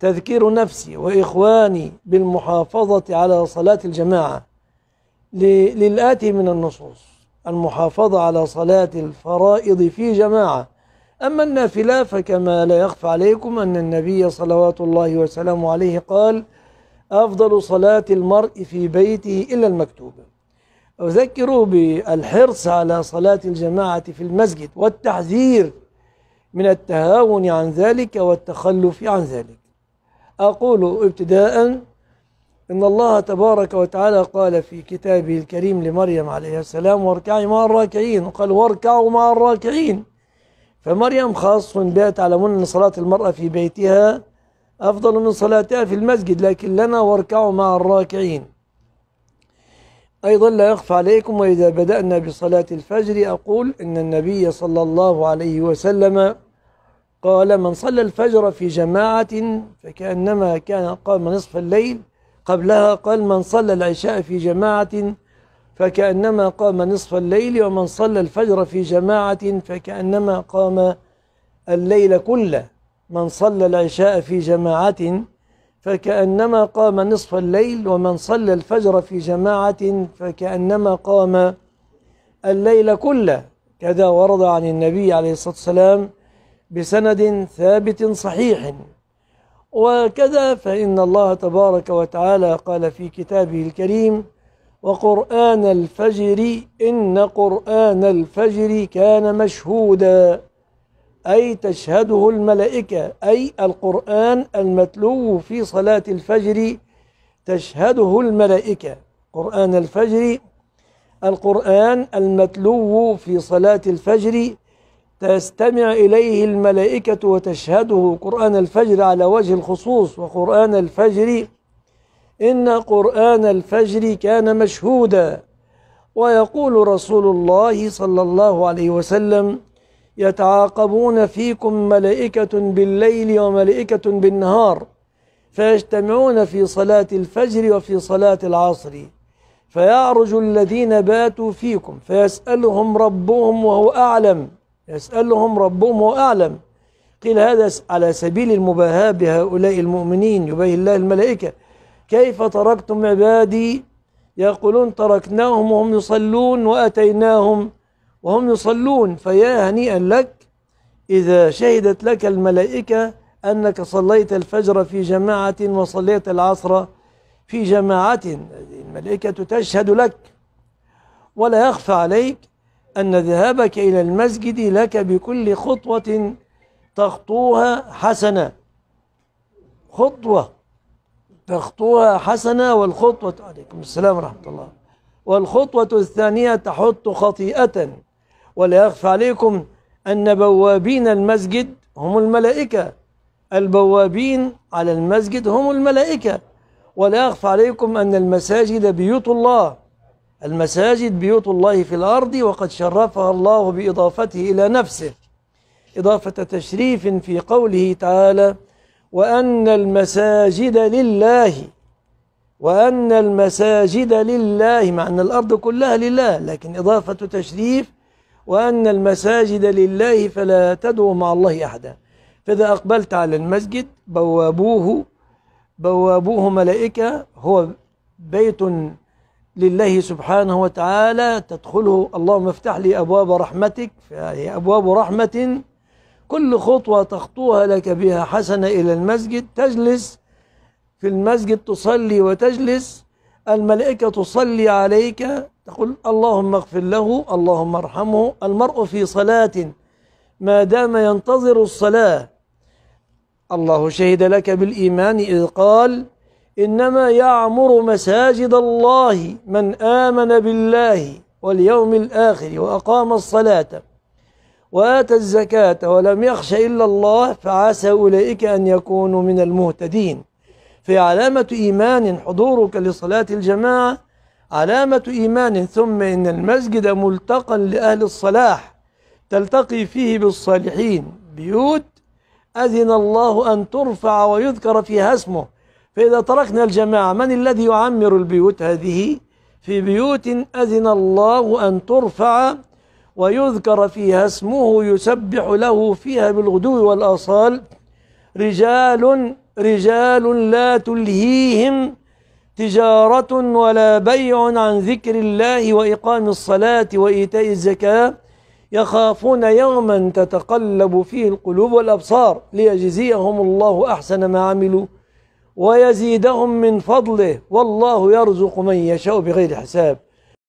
تذكير نفسي وإخواني بالمحافظة على صلاة الجماعة للآتي من النصوص المحافظة على صلاة الفرائض في جماعة أما النافلة فكما لا يخفى عليكم أن النبي صلوات الله وسلامه عليه قال أفضل صلاة المرء في بيته إلا المكتوبة أذكروا بالحرص على صلاة الجماعة في المسجد والتحذير من التهاون عن ذلك والتخلف عن ذلك أقول ابتداء إن الله تبارك وتعالى قال في كتابه الكريم لمريم عليه السلام واركعي مع الراكعين وقال واركعوا مع الراكعين فمريم خاص بها تعلمون أن صلاة المرأة في بيتها أفضل من صلاتها في المسجد لكن لنا واركعوا مع الراكعين أيضا لا يخفى عليكم وإذا بدأنا بصلاة الفجر أقول إن النبي صلى الله عليه وسلم قال من صلى الفجر في جماعة فكأنما كان قام نصف الليل قبلها قال من صلى العشاء في جماعة فكأنما قام نصف الليل ومن صلى الفجر في جماعة فكأنما قام الليل كله من صلى العشاء في جماعة فكأنما قام نصف الليل ومن صلى الفجر في جماعة فكأنما قام الليل كله كذا ورد عن النبي عليه الصلاة والسلام بسند ثابت صحيح وكذا فإن الله تبارك وتعالى قال في كتابه الكريم وقرآن الفجر إن قرآن الفجر كان مشهودا أي تشهده الملائكة أي القرآن المتلو في صلاة الفجر تشهده الملائكة قرآن الفجر القرآن المتلو في صلاة الفجر تستمع إليه الملائكة وتشهده قرآن الفجر على وجه الخصوص وقرآن الفجر إن قرآن الفجر كان مشهودا ويقول رسول الله صلى الله عليه وسلم يتعاقبون فيكم ملائكة بالليل وملائكة بالنهار فيجتمعون في صلاة الفجر وفي صلاة العصر فيعرج الذين باتوا فيكم فيسألهم ربهم وهو أعلم يسألهم ربهم وأعلم قيل هذا على سبيل المباهاة بهؤلاء المؤمنين يباهي الله الملائكة كيف تركتم عبادي يقولون تركناهم وهم يصلون وأتيناهم وهم يصلون فيا هنيئا لك إذا شهدت لك الملائكة أنك صليت الفجر في جماعة وصليت العصر في جماعة الملائكة تشهد لك ولا يخفى عليك أن ذهابك إلى المسجد لك بكل خطوة تخطوها حسنة خطوة تخطوها حسنة والخطوة عليكم السلام ورحمة الله والخطوة الثانية تحط خطيئة ولا يخفى عليكم أن بوابين المسجد هم الملائكة البوابين على المسجد هم الملائكة ولا يخفى عليكم أن المساجد بيوت الله المساجد بيوت الله في الأرض وقد شرفها الله بإضافته إلى نفسه إضافة تشريف في قوله تعالى وأن المساجد لله وأن المساجد لله مع أن الأرض كلها لله لكن إضافة تشريف وأن المساجد لله فلا تدعو مع الله أحدا فإذا أقبلت على المسجد بوابوه بوابوه ملائكة هو بيت لله سبحانه وتعالى تدخله اللهم افتح لي أبواب رحمتك فهي أبواب رحمة كل خطوة تخطوها لك بها حسنة إلى المسجد تجلس في المسجد تصلي وتجلس الملائكة تصلي عليك تقول اللهم اغفر له اللهم ارحمه المرء في صلاة ما دام ينتظر الصلاة الله شهد لك بالإيمان إذ قال إنما يعمر مساجد الله من آمن بالله واليوم الآخر وأقام الصلاة وآتى الزكاة ولم يخش إلا الله فعسى أولئك أن يكونوا من المهتدين في علامة إيمان حضورك لصلاة الجماعة علامة إيمان ثم إن المسجد ملتقى لأهل الصلاح تلتقي فيه بالصالحين بيوت أذن الله أن ترفع ويذكر فيها اسمه فإذا تركنا الجماعة من الذي يعمر البيوت هذه في بيوت أذن الله أن ترفع ويذكر فيها اسمه يسبح له فيها بالغدو والآصال رجال رجال لا تلهيهم تجارة ولا بيع عن ذكر الله وإقام الصلاة وإيتاء الزكاة يخافون يوما تتقلب فيه القلوب والأبصار ليجزيهم الله أحسن ما عملوا ويزيدهم من فضله والله يرزق من يشاء بغير حساب